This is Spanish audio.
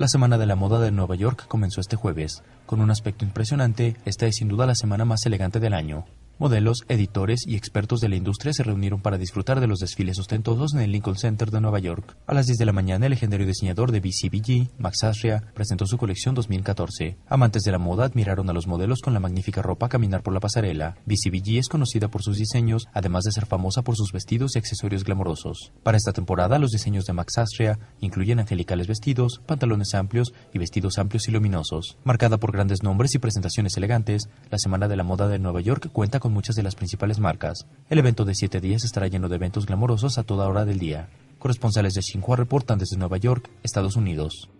La Semana de la Moda de Nueva York comenzó este jueves. Con un aspecto impresionante, esta es sin duda la semana más elegante del año. Modelos, editores y expertos de la industria se reunieron para disfrutar de los desfiles ostentosos en el Lincoln Center de Nueva York. A las 10 de la mañana, el legendario diseñador de BCBG, Max Astria, presentó su colección 2014. Amantes de la moda admiraron a los modelos con la magnífica ropa caminar por la pasarela. BCBG es conocida por sus diseños, además de ser famosa por sus vestidos y accesorios glamorosos. Para esta temporada, los diseños de Max Astria incluyen angelicales vestidos, pantalones amplios y vestidos amplios y luminosos. Marcada por grandes nombres y presentaciones elegantes, la Semana de la Moda de Nueva York cuenta con muchas de las principales marcas, el evento de siete días estará lleno de eventos glamorosos a toda hora del día. Corresponsales de Xinhua reportan desde Nueva York, Estados Unidos.